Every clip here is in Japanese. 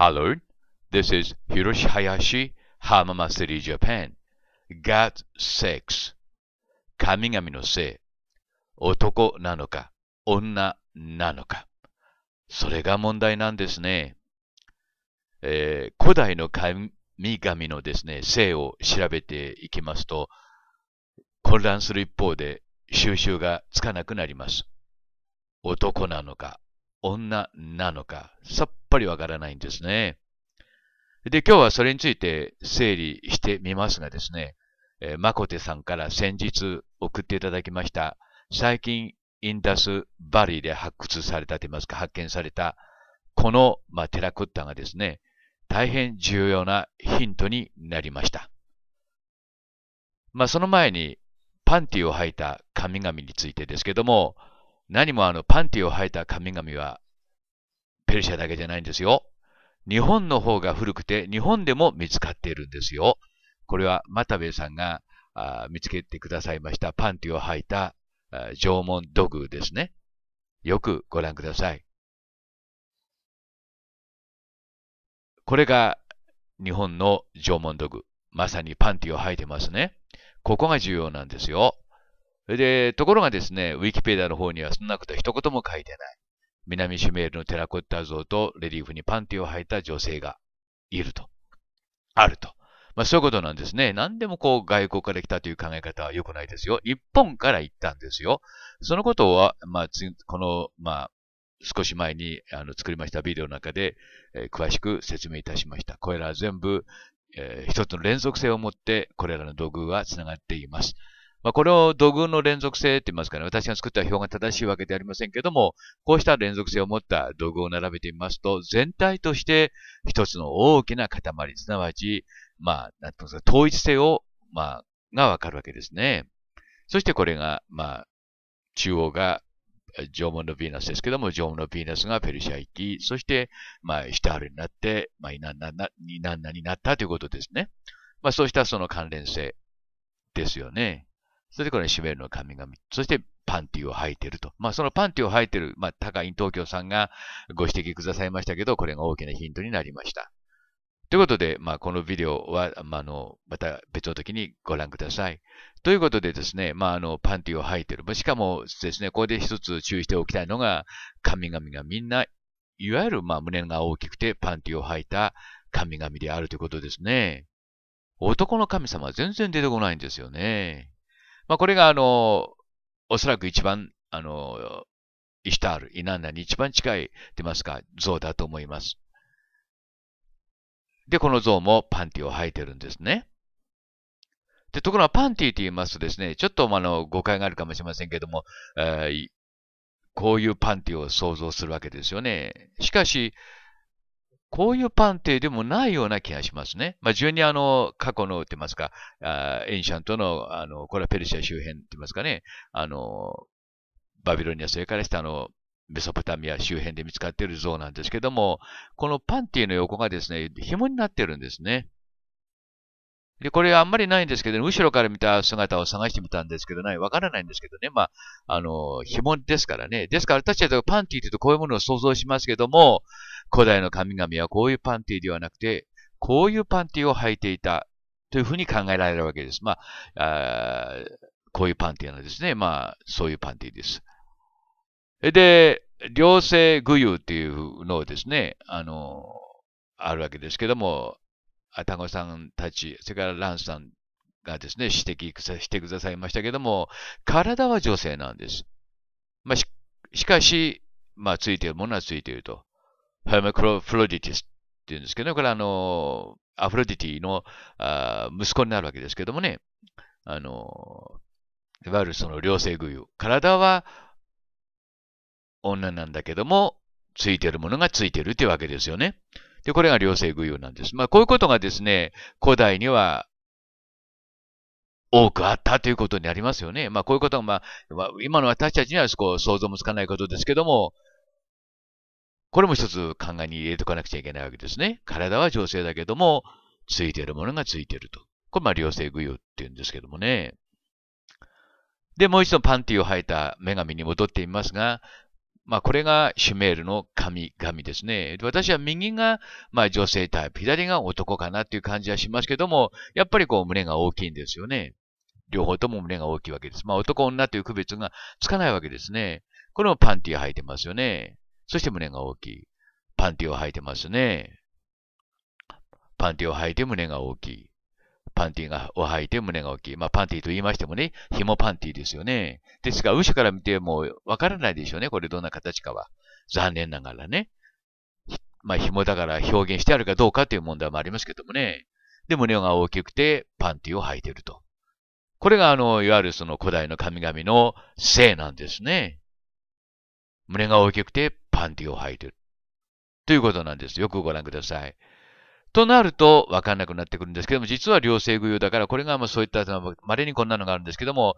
Hello, this is Hiroshi Hayashi, Hamama City, Japan. God's sex. 神々の性。男なのか、女なのか。それが問題なんですね。えー、古代の神々のですね、性を調べていきますと、混乱する一方で収集がつかなくなります。男なのか、女なのか、さっぱりわからないんですね。で、今日はそれについて整理してみますがですね、えー、マコテさんから先日送っていただきました、最近インダスバリーで発掘されたといいますか、発見された、この、まあ、テラコッタがですね、大変重要なヒントになりました。まあ、その前に、パンティを履いた神々についてですけども、何もあのパンティを履いた神々はペルシャだけじゃないんですよ。日本の方が古くて日本でも見つかっているんですよ。これは又兵衛さんがあ見つけてくださいましたパンティを履いた縄文土偶ですね。よくご覧ください。これが日本の縄文土偶。まさにパンティを履いてますね。ここが重要なんですよ。で、ところがですね、ウィキペディアの方にはそんなこと一言も書いてない。南シュメールのテラコッタ像とレリーフにパンティを履いた女性がいると。あると。まあそういうことなんですね。何でもこう外国から来たという考え方は良くないですよ。日本から行ったんですよ。そのことは、まあ、この、まあ、少し前にあの作りましたビデオの中で、えー、詳しく説明いたしました。これらは全部、えー、一つの連続性を持ってこれらの道具は繋がっています。まあ、これを土偶の連続性って言いますかね、私が作った表が正しいわけではありませんけども、こうした連続性を持った土偶を並べてみますと、全体として一つの大きな塊、すなわち、まあ、なんすか、統一性を、まあ、がわかるわけですね。そしてこれが、まあ、中央が縄文のヴィーナスですけども、縄文のヴィーナスがペルシャ行き、そして、まあ、下春になって、まあ、イナンナになったということですね。まあ、そうしたその関連性ですよね。それでこれシ締めルの神々。そしてパンティを履いてると。まあそのパンティを履いてる、まあ高井東京さんがご指摘くださいましたけど、これが大きなヒントになりました。ということで、まあこのビデオは、まあの、また別の時にご覧ください。ということでですね、まああの、パンティを履いてる。しかもですね、ここで一つ注意しておきたいのが、神々がみんな、いわゆるまあ胸が大きくてパンティを履いた神々であるということですね。男の神様は全然出てこないんですよね。まあ、これが、あの、おそらく一番、あの、イシタール、イナンナに一番近い、いますか、像だと思います。で、この像もパンティを履いてるんですね。で、ところがパンティと言いますとですね、ちょっとあの誤解があるかもしれませんけども、えー、こういうパンティを想像するわけですよね。しかし、こういうパンってでもないような気がしますね。まあ、順にあの、過去のってますか、あエンシャントの、あの、これはペルシア周辺って言いますかね、あの、バビロニア、それからしたあのメソポタミア周辺で見つかっている像なんですけども、このパンっていうの横がですね、紐になってるんですね。で、これあんまりないんですけど、ね、後ろから見た姿を探してみたんですけど、ね、わからないんですけどね。まあ、あの、紐ですからね。ですから、私たちはパンティーというとこういうものを想像しますけども、古代の神々はこういうパンティーではなくて、こういうパンティーを履いていたというふうに考えられるわけです。まあ、あこういうパンティーなんですね。まあ、そういうパンティーです。で、良性具有っていうのをですね、あの、あるわけですけども、タゴさんたち、それからランさんがですね、指摘してくださいましたけども、体は女性なんです。まあ、ししかし、まあ、ついているものはついていると。イマクロフロディティスって言うんですけど、ね、これあの、アフロディティのあ息子になるわけですけどもね、あの、いわゆるその両性具有。体は女なんだけども、ついているものがついているってわけですよね。で、これが両性具有なんです。まあ、こういうことがですね、古代には多くあったということになりますよね。まあ、こういうことが、まあ、今の私たちにはこう想像もつかないことですけども、これも一つ考えに入れておかなくちゃいけないわけですね。体は女性だけども、ついているものがついていると。これ、まあ、両性具有って言うんですけどもね。で、もう一度パンティを履いた女神に戻ってみますが、まあ、これがシュメールの神々ですね。私は右が、まあ、女性タイプ、左が男かなっていう感じはしますけども、やっぱりこう胸が大きいんですよね。両方とも胸が大きいわけです。まあ、男女という区別がつかないわけですね。これもパンティを履いてますよね。そして胸が大きい。パンティを履いてますね。パンティを履いて胸が大きい。パンティがを履いて胸が大きい。まあ、パンティーと言いましてもね、紐パンティですよね。ですが、後から見てもわからないでしょうね。これどんな形かは。残念ながらね。まあ、紐だから表現してあるかどうかという問題もありますけどもね。で、胸が大きくてパンティを履いてると。これが、あの、いわゆるその古代の神々の性なんですね。胸が大きくてパンティを履いてる。ということなんです。よくご覧ください。となると、わかんなくなってくるんですけども、実は両性具有だから、これがまあそういった、稀にこんなのがあるんですけども、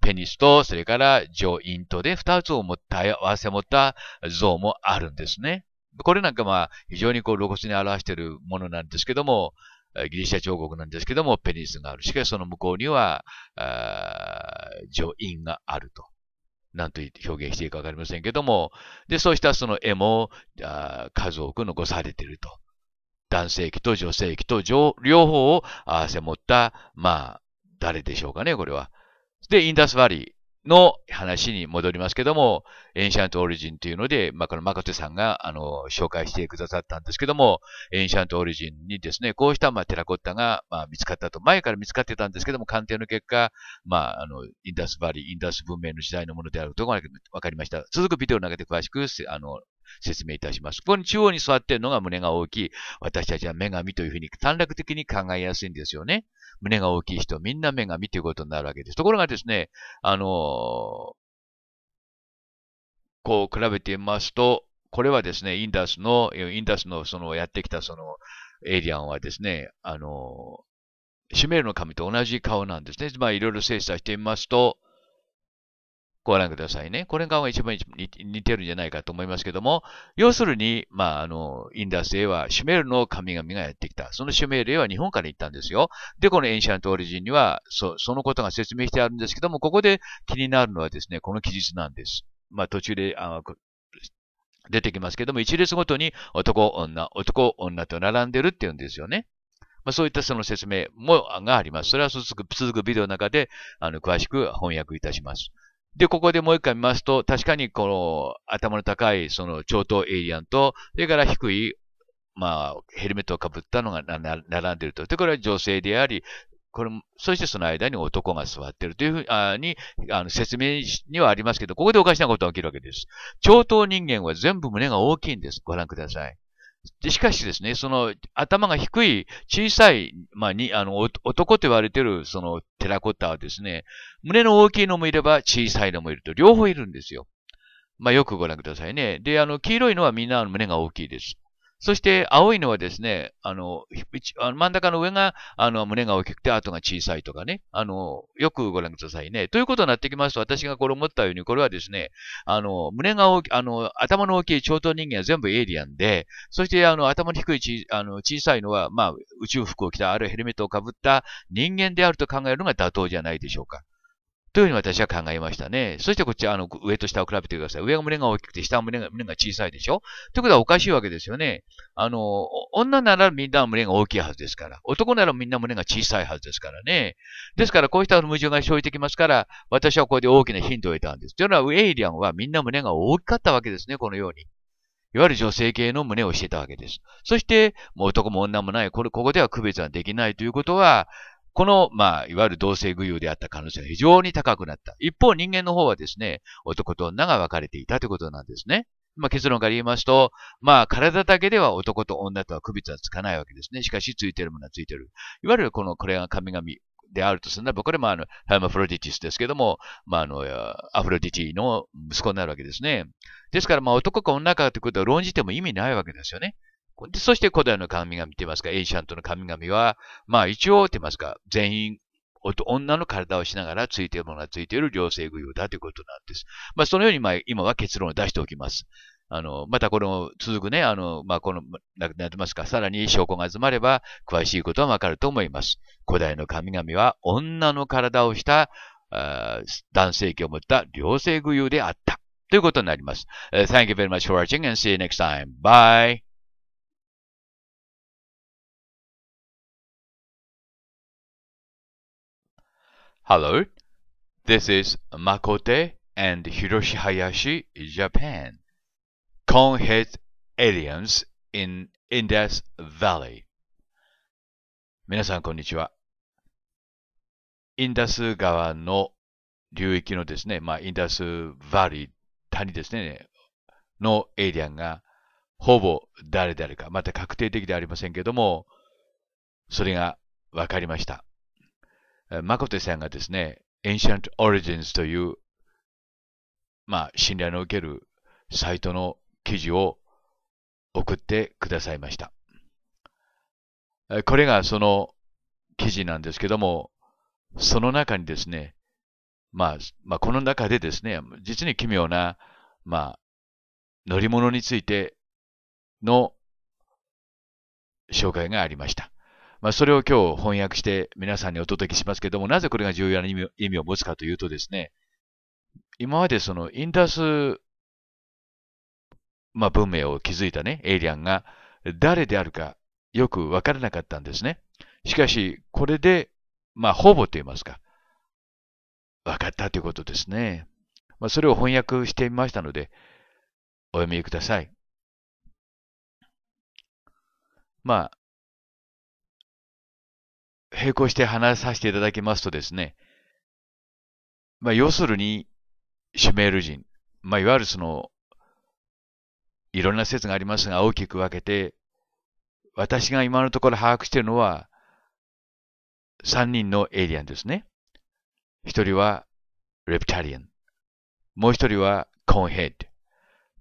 ペニスと、それからジョイントで、二つを持った、合わせ持った像もあるんですね。これなんかまあ、非常にこう露骨に表しているものなんですけども、ギリシャ彫刻なんですけども、ペニスがある。しかしその向こうには、ジョインがあると。なんと表現していいかわかりませんけども、で、そうしたその絵も、数多く残されていると。男性器と女性器と両方を合わせ持った、まあ、誰でしょうかね、これは。で、インダスバリーの話に戻りますけども、エンシャントオリジンというので、まあ、このマカテさんが、あの、紹介してくださったんですけども、エンシャントオリジンにですね、こうした、まあ、テラコッタが、まあ、見つかったと。前から見つかってたんですけども、鑑定の結果、まあ、あの、インダスバリー、インダス文明の時代のものであることがわかりました。続くビデオの中で詳しく、あの、説明いたします。ここに中央に座っているのが胸が大きい。私たちは女神というふうに短絡的に考えやすいんですよね。胸が大きい人、みんな女神ということになるわけです。ところがですね、あのー、こう比べてみますと、これはですね、インダスの、インダスのそのやってきたそのエイリアンはですね、あのーシュメールの神と同じ顔なんですね。まあ、いろいろ精査してみますと、ご覧くださいね。これが一番似てるんじゃないかと思いますけども、要するに、まあ、あの、インダスへはシュメールの神々がやってきた。そのシュメールへは日本から行ったんですよ。で、このエンシャントオリジンには、そそのことが説明してあるんですけども、ここで気になるのはですね、この記述なんです。まあ、途中で、あ出てきますけども、一列ごとに男、女、男、女と並んでるっていうんですよね。まあ、そういったその説明もがあります。それは続くビデオの中であの詳しく翻訳いたします。で、ここでもう一回見ますと、確かにこの頭の高いその超等エイリアンと、それから低い、まあ、ヘルメットをかぶったのが並んでいると。で、これは女性であり、これも、そしてその間に男が座っているというふうに、にあの説明にはありますけど、ここでおかしなことが起きるわけです。超等人間は全部胸が大きいんです。ご覧ください。しかしですね、その頭が低い小さい、まあ、にあの男と言われているそのテラコッタはですね、胸の大きいのもいれば小さいのもいると、両方いるんですよ。まあ、よくご覧くださいね。で、あの黄色いのはみんな胸が大きいです。そして青いのはですね、あの、真ん中の上が、あの、胸が大きくて後が小さいとかね、あの、よくご覧くださいね。ということになってきますと、私がこれ思ったように、これはですね、あの、胸が大き、あの、頭の大きい超等人間は全部エイリアンで、そして、あの、頭の低いち、あの、小さいのは、まあ、宇宙服を着た、あるいはヘルメットをかぶった人間であると考えるのが妥当じゃないでしょうか。というふうに私は考えましたね。そしてこっち、あの、上と下を比べてください。上が胸が大きくて、下は胸が胸が小さいでしょということはおかしいわけですよね。あの、女ならみんな胸が大きいはずですから。男ならみんな胸が小さいはずですからね。ですから、こうした矛盾が生じてきますから、私はここで大きなヒントを得たんです。というのは、エイリアンはみんな胸が大きかったわけですね、このように。いわゆる女性系の胸をしてたわけです。そして、もう男も女もない、これ、ここでは区別はできないということは、この、まあ、いわゆる同性具有であった可能性が非常に高くなった。一方、人間の方はですね、男と女が分かれていたということなんですね。まあ、結論から言いますと、まあ、体だけでは男と女とは区別はつかないわけですね。しかし、ついてるものはついてる。いわゆるこの、これが神々であるとするならば、これもあの、ハマフロディティスですけども、まあ、あの、アフロディティの息子になるわけですね。ですから、まあ、男か女かということは論じても意味ないわけですよね。そして古代の神々って言いますか、エイシャントの神々は、まあ一応って言いますか、全員、女の体をしながらついているものがついている両性具有だということなんです。まあそのように、まあ、今は結論を出しておきます。あの、またこの続くね、あの、まあ、この、なくなってますか、さらに証拠が集まれば、詳しいことはわかると思います。古代の神々は、女の体をした、男性器を持った両性具有であった。ということになります。thank you very much for watching and see you next time. Bye! Hello, this is Makote and Hiroshi Hayashi, Japan. Conhead aliens in Indus Valley. 皆さん、こんにちは。インダス川の流域のですね、まあ、インダスバリー、谷ですね、のエイリアンが、ほぼ誰であるか、また確定的ではありませんけども、それがわかりました。誠さんがですね、Ancient Origins という、まあ、信頼の受けるサイトの記事を送ってくださいました。これがその記事なんですけども、その中にですね、まあ、まあ、この中でですね、実に奇妙な、まあ、乗り物についての紹介がありました。まあ、それを今日翻訳して皆さんにお届けしますけども、なぜこれが重要な意味を持つかというとですね、今までそのインダス、まあ、文明を築いたね、エイリアンが誰であるかよくわからなかったんですね。しかし、これで、まあ、ほぼと言いますか、分かったということですね。まあ、それを翻訳してみましたので、お読みください。まあ、並行して話させていただきますとですね、まあ、要するに、シュメール人、まあ、いわゆるその、いろんな説がありますが、大きく分けて、私が今のところ把握しているのは、3人のエイリアンですね。1人はレプタリアン。もう1人はコーンヘッド。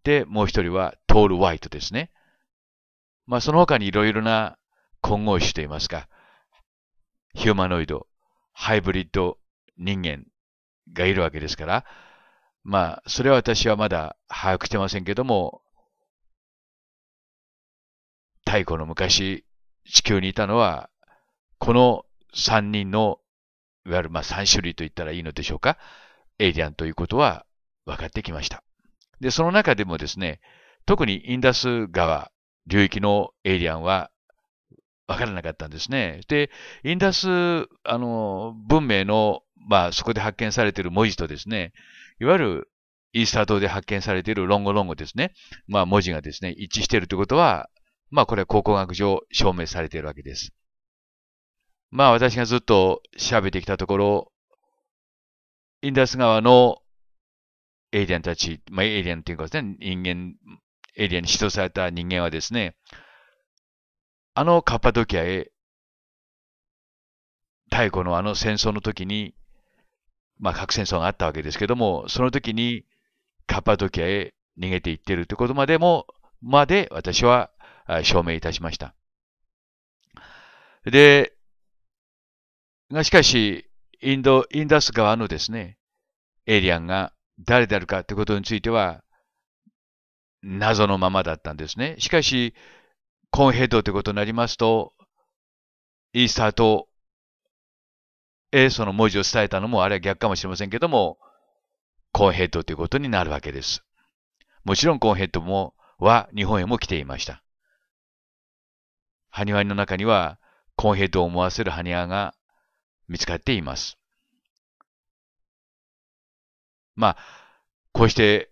で、もう1人はトール・ワイトですね。まあ、その他にいろいろな混合種といいますか、ヒューマノイド、ハイブリッド人間がいるわけですから、まあ、それは私はまだ把握してませんけども、太古の昔、地球にいたのは、この三人の、いわゆるまあ三種類と言ったらいいのでしょうか、エイリアンということは分かってきました。で、その中でもですね、特にインダス川流域のエイリアンはわからなかったんですね。で、インダス、あの、文明の、まあ、そこで発見されている文字とですね、いわゆるイースター島で発見されている論語論語ですね、まあ、文字がですね、一致しているということは、まあ、これは考古学上証明されているわけです。まあ、私がずっと調べてきたところ、インダス川のエイリアンたち、まあ、エイリアンっていうかですね、人間、エイリアンに指導された人間はですね、あのカッパドキアへ、太古のあの戦争の時に、まあ、核戦争があったわけですけども、その時にカッパドキアへ逃げていってるってことまでも、まで私は証明いたしました。で、がしかし、インド、インダス側のですね、エイリアンが誰であるかってことについては、謎のままだったんですね。しかし、コーンヘッドということになりますと、イースターと、え、その文字を伝えたのも、あれは逆かもしれませんけども、コーンヘッドということになるわけです。もちろんコーンヘッドも、は日本へも来ていました。埴輪の中には、コーンヘッドを思わせる埴輪が見つかっています。まあ、こうして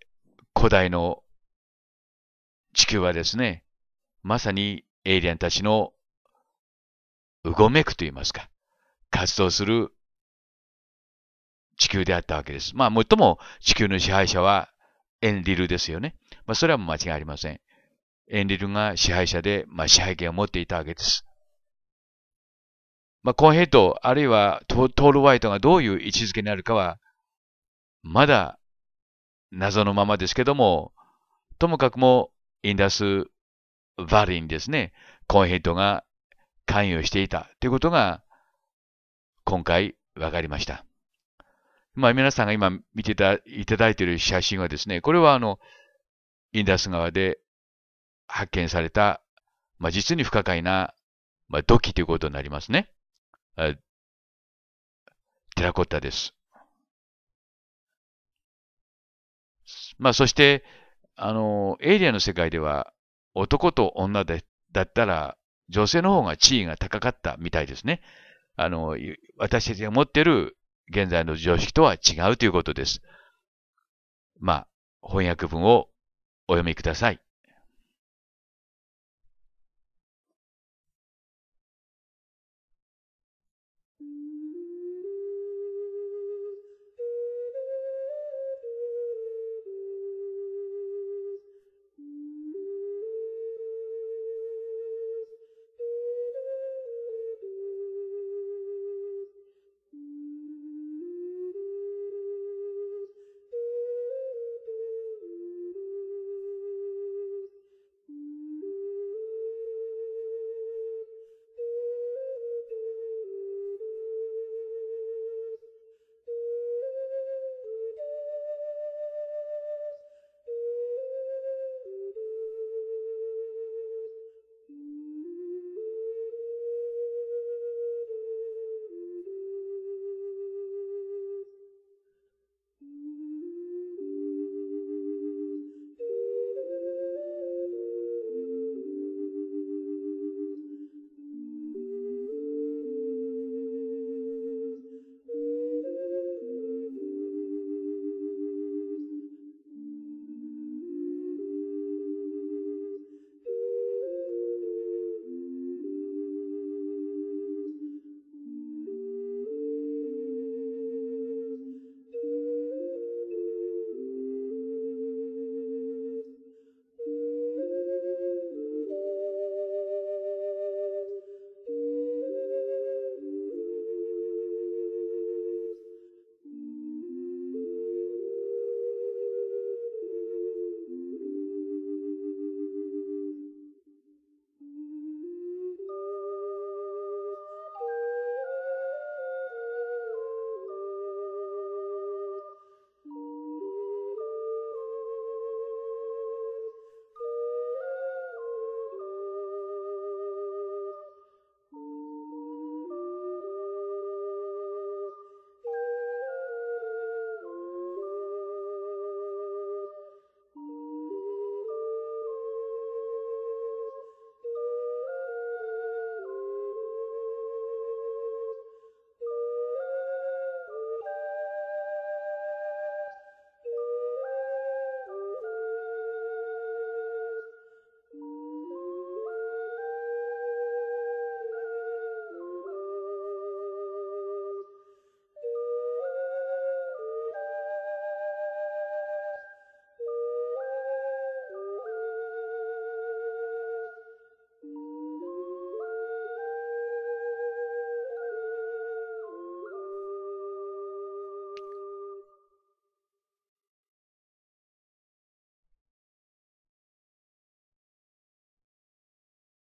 古代の地球はですね、まさにエイリアンたちのうごめくと言いますか、活動する地球であったわけです。まあ、もっとも地球の支配者はエンリルですよね。まあ、それは間違いありません。エンリルが支配者で、まあ、支配権を持っていたわけです。まあ、コンヘイト、あるいはトール・ワイトがどういう位置づけになるかは、まだ謎のままですけども、ともかくもインダスバリにですね、コンヘイトが関与していたということが、今回分かりました。まあ、皆さんが今見ていただいている写真はですね、これはあの、インダス川で発見された、まあ、実に不可解な、まあ、土器ということになりますね。テラコッタです。まあ、そして、あの、エイリアの世界では、男と女でだったら、女性の方が地位が高かったみたいですね。あの、私たちが持っている現在の常識とは違うということです。まあ、翻訳文をお読みください。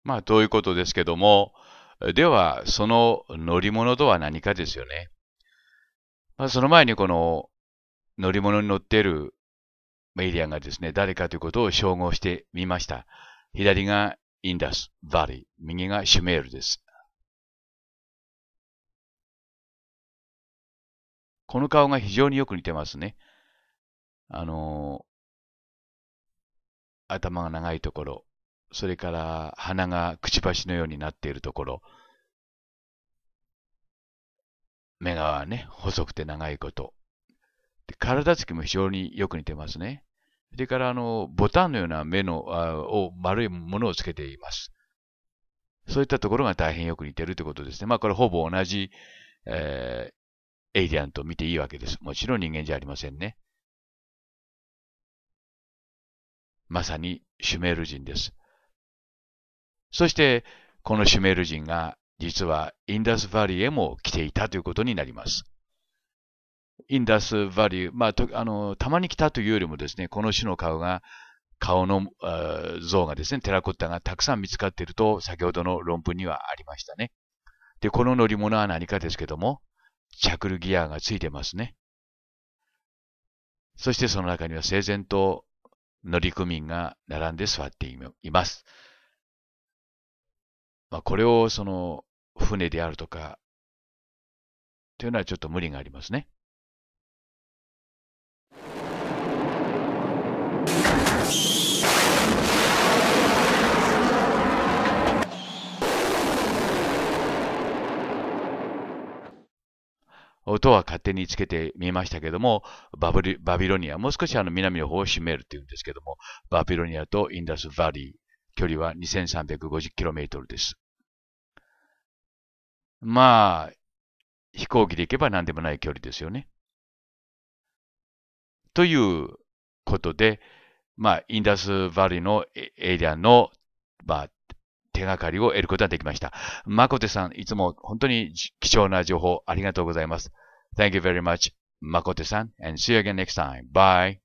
まあ、ということですけども、では、その乗り物とは何かですよね。まあ、その前にこの乗り物に乗っているメディアがですね、誰かということを称号してみました。左がインダス、バリ、右がシュメールです。この顔が非常によく似てますね。あのー、頭が長いところ、それから鼻がくちばしのようになっているところ、目がね、細くて長いこと。で体つきも非常によく似てますね。それから、あの、ボタンのような目の、あを、丸いものをつけています。そういったところが大変よく似てるということですね。まあ、これほぼ同じ、えー、エイリアンと見ていいわけです。もちろん人間じゃありませんね。まさにシュメール人です。そして、このシュメール人が実はインダスバリーへも来ていたということになります。インダスバリー、まあ、あのたまに来たというよりもですね、この種の顔が、顔の像がですね、テラコッタがたくさん見つかっていると、先ほどの論文にはありましたね。で、この乗り物は何かですけども、チャクルギアがついてますね。そしてその中には整然と乗組員が並んで座っています。まあ、これをその船であるとか、というのはちょっと無理がありますね。音は勝手につけてみましたけども、バブリバビロニア、もう少しあの南の方を占めるっていうんですけども、バビロニアとインダス・バリー、距離は 2350km です。まあ、飛行機で行けば何でもない距離ですよね。ということで、まあ、インダスバリのエリアの、まあ、手がかりを得ることができました。マコテさん、いつも本当に貴重な情報ありがとうございます。Thank you very much, マコテさん。And see you again next time. Bye.